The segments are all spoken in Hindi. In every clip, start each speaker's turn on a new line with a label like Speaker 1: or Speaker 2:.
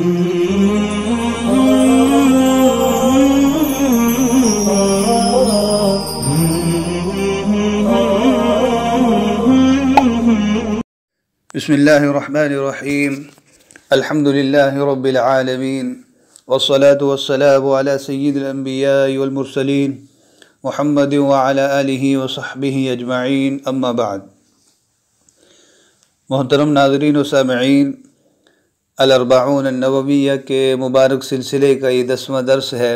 Speaker 1: بسم الله الرحمن الرحيم الحمد لله رب العالمين والصلاة والسلام على سيد الأنبياء والمرسلين محمد وعلى آله وصحبه أجمعين أما بعد محترم ناظرين وسامعين अलरबाउन नबविया के मुबारक सिलसिले का ये दसवा दर्स है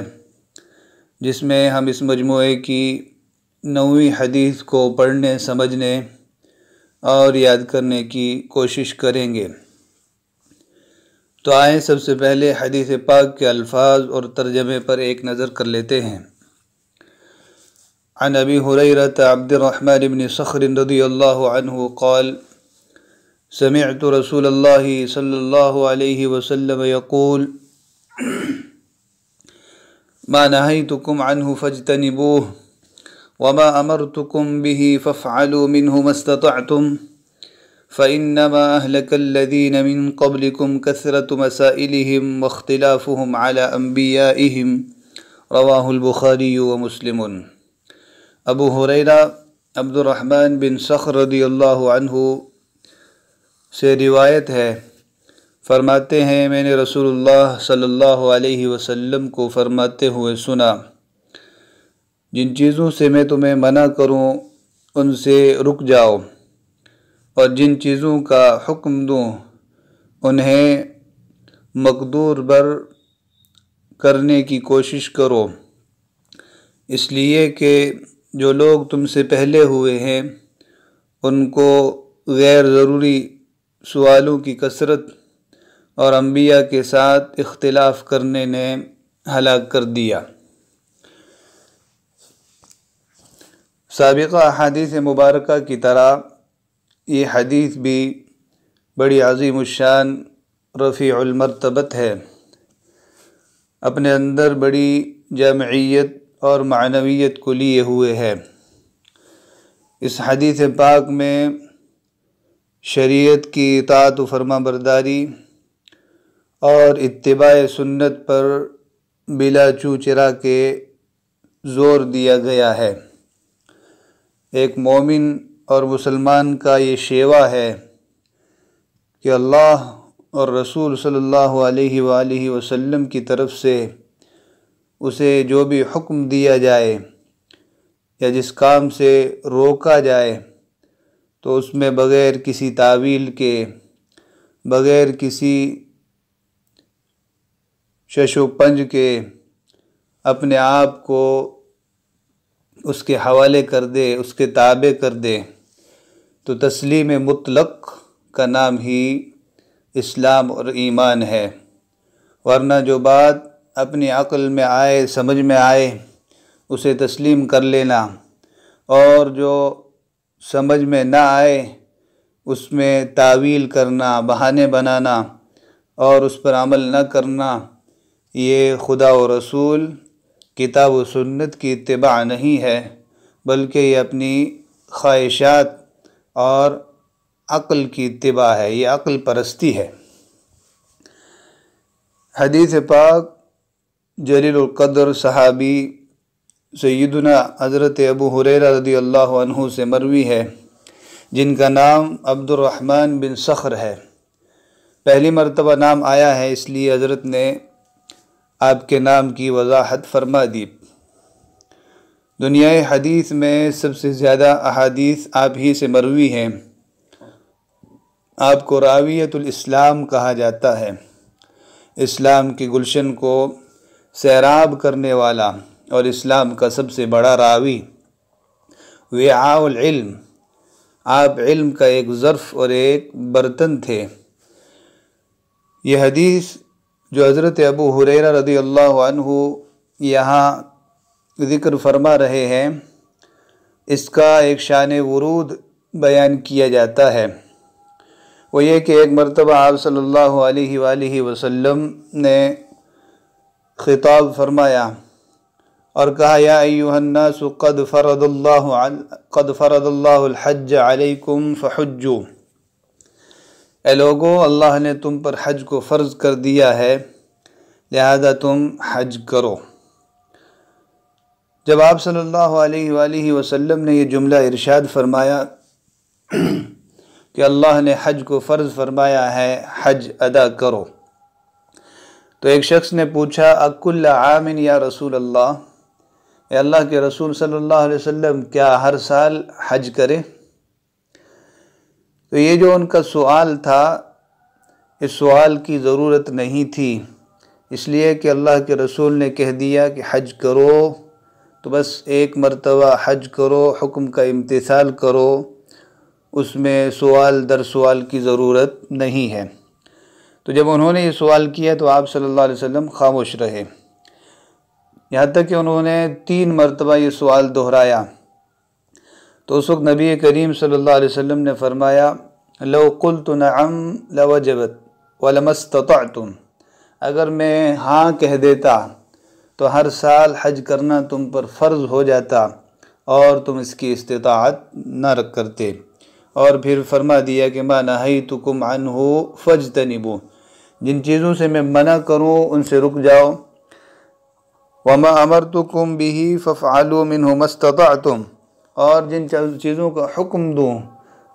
Speaker 1: जिसमें हम इस मजमू की नवी हदीस को पढ़ने समझने और याद करने की कोशिश करेंगे तो आए सबसे पहले हदीस पाक के अल्फाज और तर्जमे पर एक नज़र कर लेते हैं अनबी अबी हुरैरत अब्दुलरहमान इबन सखर रदी अल्लाह कौल سمعت رسول الله صلى الله عليه وسلم يقول ما نهيتكم عنه فاجتنبوه وما امرتكم به فافعلوا منه ما استطعتم فانما اهلك الذين من قبلكم كثره مسائلهم واختلافهم على انبيائهم رواه البخاري ومسلم ابو هريره عبد الرحمن بن صخر رضي الله عنه से रिवायत है फरमाते हैं मैंने रसूलुल्लाह सल्लल्लाहु अलैहि वसल्लम को फरमाते हुए सुना जिन चीज़ों से मैं तुम्हें मना करूं उनसे रुक जाओ और जिन चीज़ों का हुक्म दूं उन्हें मकदूर बर करने की कोशिश करो इसलिए कि जो लोग तुमसे पहले हुए हैं उनको गैर ज़रूरी सवालों की कसरत और अम्बिया के साथ इख्तलाफ करने ने हलाक कर दिया सबका हदीस मुबारक की तरह ये हदीस भी बड़ी अजीम शान रफ़ीमरतबत है अपने अंदर बड़ी जमयत और मानवीत को लिए हुए है इस हदीस पाक में शरीयत की इतात फरमा बरदारी और इतबा सुन्नत पर बिला चू चिरा के ज़ोर दिया गया है एक मोमिन और मुसलमान का ये शेवा है कि अल्लाह और रसूल सल्लल्लाहु अलैहि वसल्लम की तरफ से उसे जो भी हुक्म दिया जाए या जिस काम से रोका जाए तो उसमें बग़ैर किसी तावील के बग़ैर किसी शशोपंज के अपने आप को उसके हवाले कर दे उसके ताबे कर दे तो तस्लीम मुतलक का नाम ही इस्लाम और ईमान है वरना जो बात अपनी अक्ल में आए समझ में आए उसे तस्लीम कर लेना और जो समझ में ना आए उसमें तावील करना बहाने बनाना और उस पर अमल न करना ये खुदा और रसूल किताब सुन्नत की इतबा नहीं है बल्कि ये अपनी ख्वाहिशात और अक्ल की इतबा है ये अक्ल परस्ती है हदीस पाक जलील कदर सहाबी सैदना हज़रत अबू रदी अल्लाह से मरवी है जिनका नाम अब्दुलरहमान बिन सखर है पहली मरतबा नाम आया है इसलिए हज़रत ने आपके नाम की वजाहत फरमा दी दुनिया हदीस में सबसे ज़्यादा अहादीस आप ही से मरवी हैं आपको रावियतलाम कहा जाता है इस्लाम के गुलशन को सैराब करने वाला और इस्लाम का सबसे बड़ा रावी वेआल्म आप इल्म का एक ज़र्फ़ और एक बर्तन थे यह हदीस जो हज़रत अबू हुरैर रदी अल्लाह यहाँ ज़िक्र फरमा रहे हैं इसका एक शान वरूद बयान किया जाता है वो ये कि एक मरतबा आप सल्लल्लाहु अलैहि वसल्लम ने ख़िताब फरमाया और कहा या अयुहन्नास कद फ़रदल्ला कद फ़रदल्लाज अलैकुम ए लोगो अल्लाह ने तुम पर हज को फ़र्ज़ कर दिया है लिहाजा तुम हज करो जब आप सल्लल्लाहु अलैहि वसल्लम ने यह जुमला इरशाद फरमाया कि अल्लाह ने हज को फ़र्ज़ फरमाया है हज अदा करो तो एक शख्स ने पूछा अकुल्ला आमिन या रसूल अल्लाह अल्लाह के रसूल सल्लल्लाहु अलैहि वसल्लम क्या हर साल हज करें तो ये जो उनका सवाल था इस सवाल की ज़रूरत नहीं थी इसलिए कि अल्लाह के रसूल ने कह दिया कि हज करो तो बस एक मरतबा हज करो हुक्म का इम्तिसाल करो उसमें सवाल दर सवाल की ज़रूरत नहीं है तो जब उन्होंने ये सवाल किया तो आप सल्लल्लाहु अलैहि वसल्लम खामोश रहे यहाँ तक कि उन्होंने तीन मरतबा ये सवाल दोहराया तो उस वक्त नबी करीम सल्लल्लाहु अलैहि वसल्लम ने फरमाया लो कुल तो नम लवजबत वलमस्तः तुम अगर मैं हाँ कह देता तो हर साल हज करना तुम पर फ़र्ज़ हो जाता और तुम इसकी इस्तात न रख करते और फिर फरमा दिया कि माँ नही कुम अन हो फज तनिबो जिन चीज़ों से मैं मना करूँ उनसे रुक जाओ वमा अमर तो कुम भी फ़ालू मिन तुम और जिन चीज़ों का हुक्म दूँ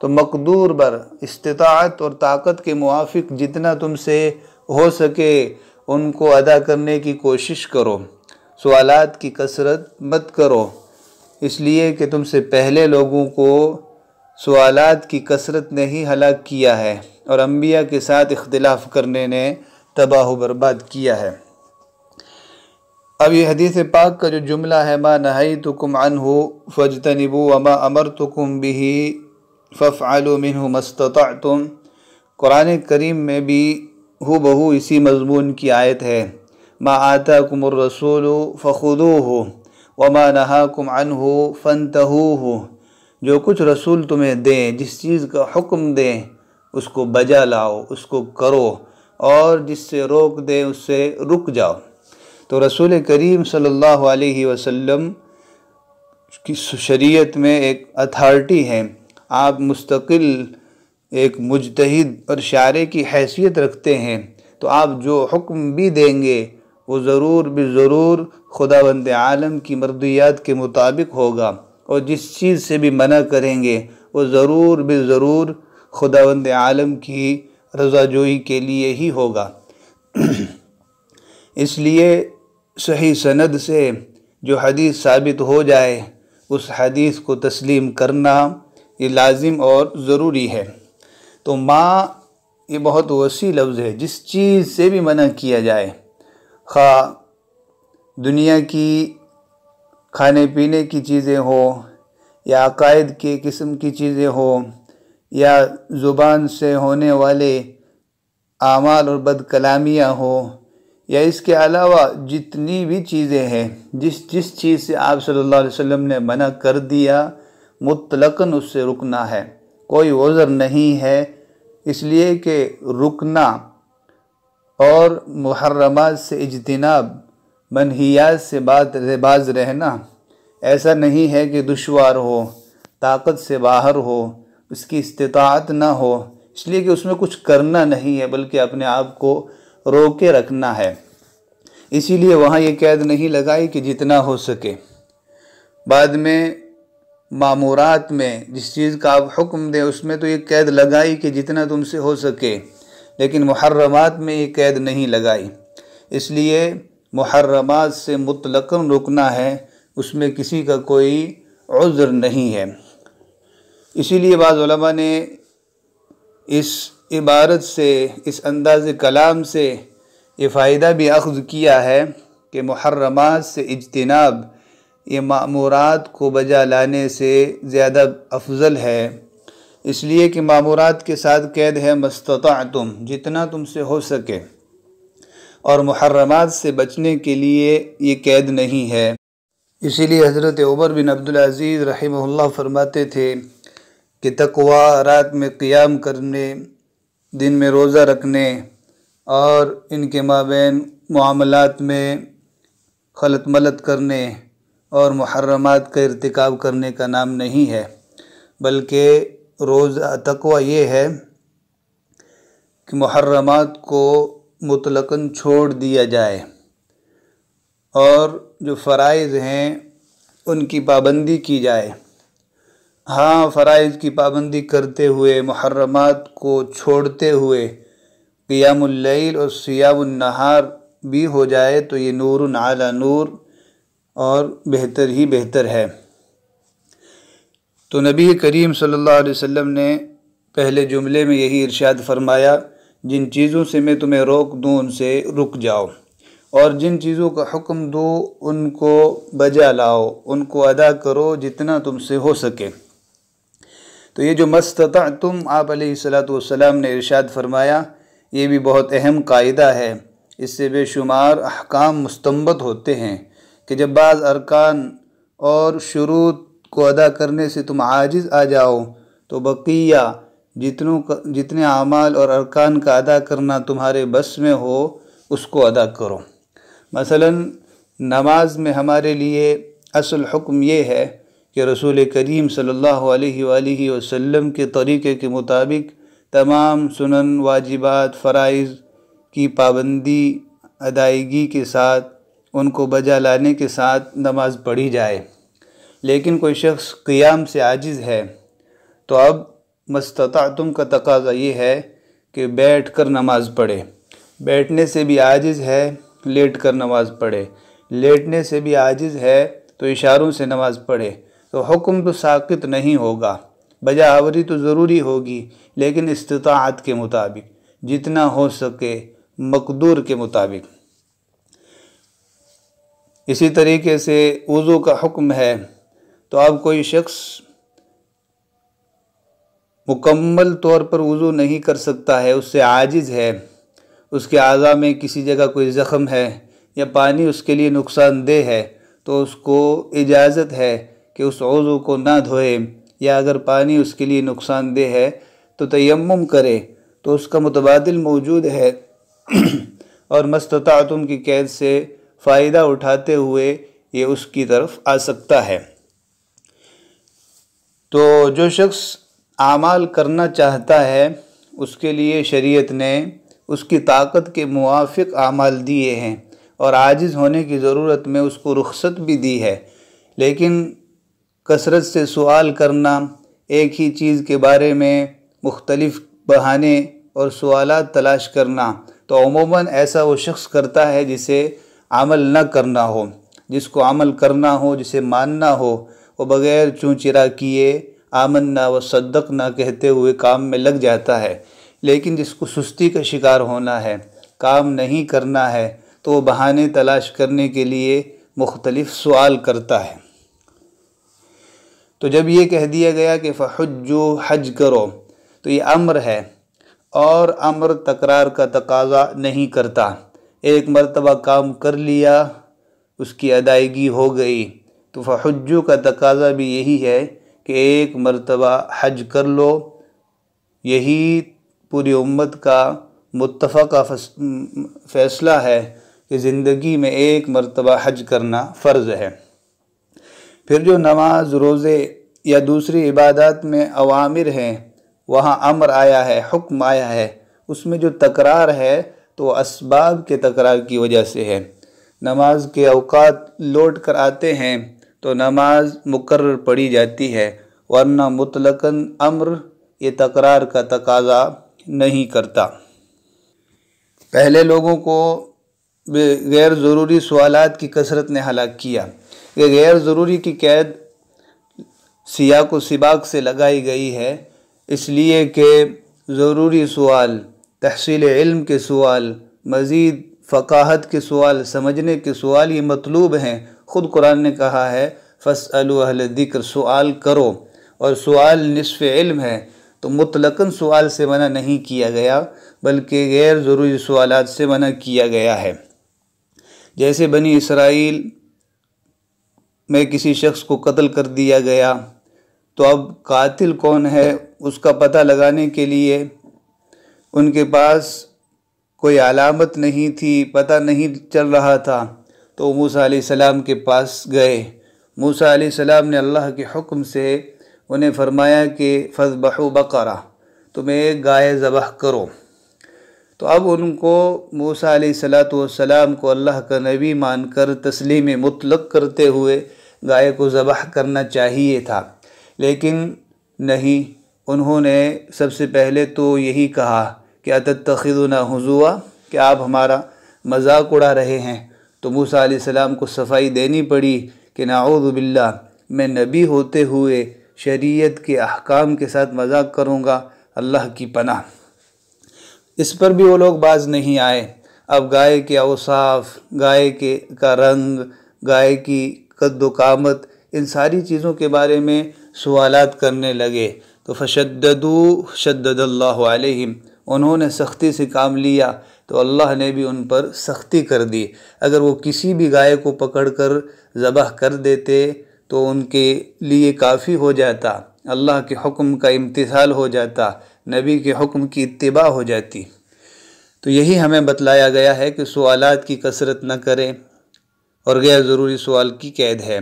Speaker 1: तो मकदूर बर इस्तात और ताकत के मुआफ़ जितना तुमसे हो सके उनको अदा करने की कोशिश करो सवालत की कसरत मत करो इसलिए कि तुमसे पहले लोगों को सवालत की कसरत ने ही हलाक किया है और अम्बिया के साथ इख्तलाफ़ करने ने तबाह बर्बाद किया है अब ये हदीस पाक का जो जुमला है माँ नहाई तो कुम अन हो फज तनबू अमा अमर तो कुम बिही फ़फ़ आलो मिन तुम कुरान करीम में भी हो बहू इसी मजमून की आयत है माँ आता कुमर रसूल फ़ुदो हो वमा नहा कुम अन हो फ़न तहू हो जो कुछ रसूल तुम्हें दें जिस चीज़ का हुक्म दें उसको बजा लाओ उसको करो और जिससे रोक दें उससे रुक जाओ तो रसूल करीम सल्लल्लाहु अलैहि वसल्लम की शरीयत में एक अथॉरिटी है आप मुस्तकिल एक मुजतहद और शारे की हैसियत रखते हैं तो आप जो हुक्म भी देंगे वो ज़रूर भी ज़रूर खुदा बंद आलम की मरदियात के मुताबिक होगा और जिस चीज़ से भी मना करेंगे वो ज़रूर भी ज़रूर खुदा बंद आलम की रजाजोई के लिए ही होगा इसलिए सही सनद से जो हदीस साबित हो जाए उस हदीस को तस्लीम करना ये लाजिम और ज़रूरी है तो माँ ये बहुत वसी लफ्ज़ है जिस चीज़ से भी मना किया जाए खा दुनिया की खाने पीने की चीज़ें हो या अकायद के किस्म की चीज़ें हो या ज़ुबान से होने वाले आमाल और बदकलामियाँ हो या इसके अलावा जितनी भी चीज़ें हैं जिस जिस चीज़ से आप सल्लल्लाहु अलैहि वसल्लम ने मना कर दिया मुतलकन उससे रुकना है कोई वज़र नहीं है इसलिए कि रुकना और मुहर्रमात से इजतनाब मनहियात से बात बाज रहना ऐसा नहीं है कि दुशवार हो ताकत से बाहर हो उसकी इस्तात ना हो इसलिए कि उसमें कुछ करना नहीं है बल्कि अपने आप को रोक के रखना है इसीलिए वहाँ ये कैद नहीं लगाई कि जितना हो सके बाद में मामूरात में जिस चीज़ का आप हुक्म दें उसमें तो ये कैद लगाई कि जितना तुमसे हो सके लेकिन मुहर्रमात में ये कैद नहीं लगाई इसलिए मुहर्रमात से मुतलकन रुकना है उसमें किसी का कोई उज़्र नहीं है इसीलिए बाद ने इस इबारत से इस अंदाज कलाम से ये फ़ायदा भी अख्ज़ किया है कि मुहर्रमात से इजतनाब ये मामूरात को बजा लाने से ज़्यादा अफजल है इसलिए कि मामूरात के साथ कैद है मस्तता तुम जितना तुमसे हो सके और मुहर्रमात से बचने के लिए ये कैद नहीं है इसीलिए हज़रत उमर बिन अब्दुलज़ीज़ रही फरमाते थे कि तकवा रात में क़्याम करने दिन में रोज़ा रखने और इनके माबेन मामलात में खलत मलत करने और मुहर्रमात का इरतकब करने का नाम नहीं है बल्कि रोज़ा तकवा ये है कि मुहर्रमात को मुतलकन छोड़ दिया जाए और जो फ़रज़ हैं उनकी पाबंदी की जाए हाँ फ़रज़ की पाबंदी करते हुए मुहर्रमात को छोड़ते हुए क़ियामुल्लैल और सियामुन्नहार भी हो जाए तो ये नूर आला नूर और बेहतर ही बेहतर है तो नबी करीम सल्लल्लाहु अलैहि वसल्लम ने पहले जुमले में यही इरशाद फरमाया जिन चीज़ों से मैं तुम्हें रोक दूँ उनसे रुक जाओ और जिन चीज़ों का हुक्म दो उनको बजा लाओ उनको अदा करो जितना तुमसे हो सके तो ये जो मस्तः तुम आप सलाम ने इरशाद फरमाया ये भी बहुत अहम कायदा है इससे बेशुमार अहकाम मुस्तमत होते हैं कि जब बाज़ अरकान और शुरू को अदा करने से तुम आजिज़ आ जाओ तो बकिया जितनों का जितने अमाल और अरकान का अदा करना तुम्हारे बस में हो उसको अदा करो मसलन नमाज में हमारे लिए असल हुक्म ये है कि रसूल करीम सल्लल्लाहु अलैहि वसल्लम के तरीक़े के मुताबिक तमाम सुनन वाजिबात फ़रज़ की पाबंदी अदायगी के साथ उनको बजा लाने के साथ नमाज़ पढ़ी जाए लेकिन कोई शख्स क़ियाम से आजिज़ है तो अब मस्ततातुम का तकाजा ये है कि बैठ कर नमाज़ पढ़े बैठने से भी आजिज़ है लेट कर नमाज़ पढ़े लेटने से भी आजिज़ है तो इशारों से नमाज़ पढ़े तो हुक्म तो साकित नहीं होगा बजा आवरी तो ज़रूरी होगी लेकिन इस्तात के मुताबिक जितना हो सके मकदूर के मुताबिक इसी तरीके से वज़ू का हुक्म है तो अब कोई शख्स मुकम्मल तौर पर वज़ू नहीं कर सकता है उससे आजिज़ है उसके आज़ा में किसी जगह कोई ज़ख़म है या पानी उसके लिए नुकसानदेह है तो उसको इजाज़त है कि उस वज़ू को ना धोए या अगर पानी उसके लिए नुकसानदेह है तो तयम करे तो उसका मुतबादल मौजूद है और मस्ततातुम की कैद से फ़ायदा उठाते हुए ये उसकी तरफ आ सकता है तो जो शख्स आमाल करना चाहता है उसके लिए शरीयत ने उसकी ताकत के मुआफ़ आमाल दिए हैं और आजिज़ होने की ज़रूरत में उसको रुख्सत भी दी है लेकिन कसरत से सवाल करना एक ही चीज़ के बारे में मुख्तलफ़ बहाने और सवाल तलाश करना तो अमूमन ऐसा वो शख्स करता है जिसे अमल न करना हो जिसको अमल करना हो जिसे मानना हो वो बग़ैर चूँ चिरा किए आमन्ना व सद्दक ना कहते हुए काम में लग जाता है लेकिन जिसको सुस्ती का शिकार होना है काम नहीं करना है तो वह बहाने तलाश करने के लिए मुख्तलिफ़ सवाल करता है तो जब ये कह दिया गया कि फ़हजो हज करो तो ये अम्र है और अम्र तकरार का तकाजा नहीं करता एक मरतबा काम कर लिया उसकी अदायगी हो गई तो फ़हजो का तकाजा भी यही है कि एक मरतबा हज कर लो यही पूरी उम्मत का मुतफ़ा फ़ैसला है कि ज़िंदगी में एक मरतबा हज करना फ़र्ज़ है फिर जो नमाज रोज़े या दूसरी इबादत में अवामिर हैं वहाँ अमर आया है हुक्म आया है उसमें जो तकरार है तो इसबाब के तकरार की वजह से है नमाज के अवकात लौट कर आते हैं तो नमाज मुकर पढ़ी जाती है वरना मुतलकन अम्र ये तकरार का तकाजा नहीं करता पहले लोगों को गैर ज़रूरी सवालत की कसरत ने हलाक किया कि गैर ज़रूरी की कैद सिया को सिबाक से लगाई गई है इसलिए कि ज़रूरी सवाल तहसील इल्म के सवाल मज़ीद फ़काहत के सवाल समझने के सवाल ये मतलूब हैं ख़ुद कुरान ने कहा है फ़स अल दिक्र सवाल करो और सवाल नसफ़ इल्म है तो मुतलकन सवाल से मना नहीं किया गया बल्कि गैर ज़रूरी सवाल से मना किया गया है जैसे बनी इसराइल में किसी शख्स को कत्ल कर दिया गया तो अब कातिल कौन है उसका पता लगाने के लिए उनके पास कोई अलामत नहीं थी पता नहीं चल रहा था तो मूसा सलाम के पास गए मूसा सलाम ने अल्लाह के हुक्म से उन्हें फरमाया कि फ़जबहु बकरा तुम्हें गाय ज़बह करो तो अब उनको मूसा सलाम को अल्लाह का नबी मानकर तस्लीम मुतलक करते हुए गाय को ज़बह करना चाहिए था लेकिन नहीं उन्होंने सबसे पहले तो यही कहा कि ना हजुआ कि आप हमारा मजाक उड़ा रहे हैं तो मूसा सलाम को सफाई देनी पड़ी कि नाउदबिल्ला मैं नबी होते हुए शरीयत के अहकाम के साथ मजाक करूँगा अल्लाह की पनाह इस पर भी वो लोग बाज नहीं आए अब गाय के अवसाफ गाय के का रंग गाय की कद्दोकामत इन सारी चीज़ों के बारे में सवालत करने लगे तो फशद्दू शद्दल्ला उन्होंने सख्ती से काम लिया तो अल्लाह ने भी उन पर सख्ती कर दी अगर वो किसी भी गाय को पकड़ कर ज़बह कर देते तो उनके लिए काफ़ी हो जाता अल्लाह के हुक्म का इम्तिसाल हो जाता नबी के हुक्म की इतबा हो जाती तो यही हमें बतलाया गया है कि सवालत की कसरत न करें और गैर ज़रूरी सवाल की कैद है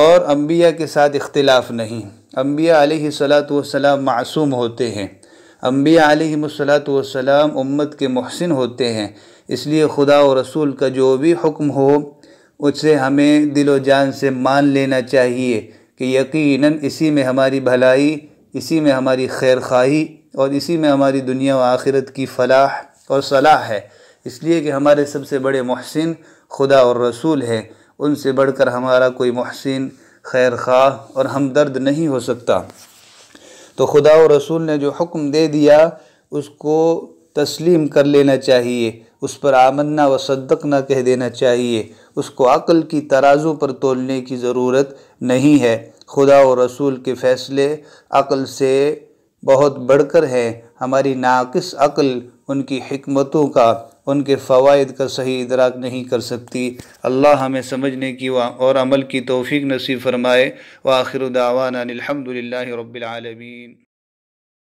Speaker 1: और अम्बिया के साथ इख्तलाफ़ नहीं अम्बिया सलात वसलाम मासूम होते हैं अम्बिया सलात वसलाम उम्मत के महसिन होते हैं इसलिए खुदा और रसूल का जो भी हुक्म हो उसे हमें दिलो जान से मान लेना चाहिए कि यकीनन इसी में हमारी भलाई इसी में हमारी खैर खाही और इसी में हमारी दुनिया व आखिरत की फलाह और सलाह है इसलिए कि हमारे सबसे बड़े महसिन खुदा और रसूल हैं उनसे बढ़कर हमारा कोई महसिन खैर खा और हमदर्द नहीं हो सकता तो खुदा और रसूल ने जो हुक्म दे दिया उसको तस्लीम कर लेना चाहिए उस पर आमन्ना व सद्दक ना कह देना चाहिए उसको अक़ल की तराजू पर तोलने की ज़रूरत नहीं है खुदा और रसूल के फ़ैसले अक़ल से बहुत बढ़कर हैं हमारी नाकस अक़ल उनकी हमतों का उनके फ़वाद का सही इदराक नहीं कर सकती अल्लाह हमें समझने की और अमल की तोफ़ी नसीब फरमाए व आखिर दावाना अलहमदिल्ला रबालमीन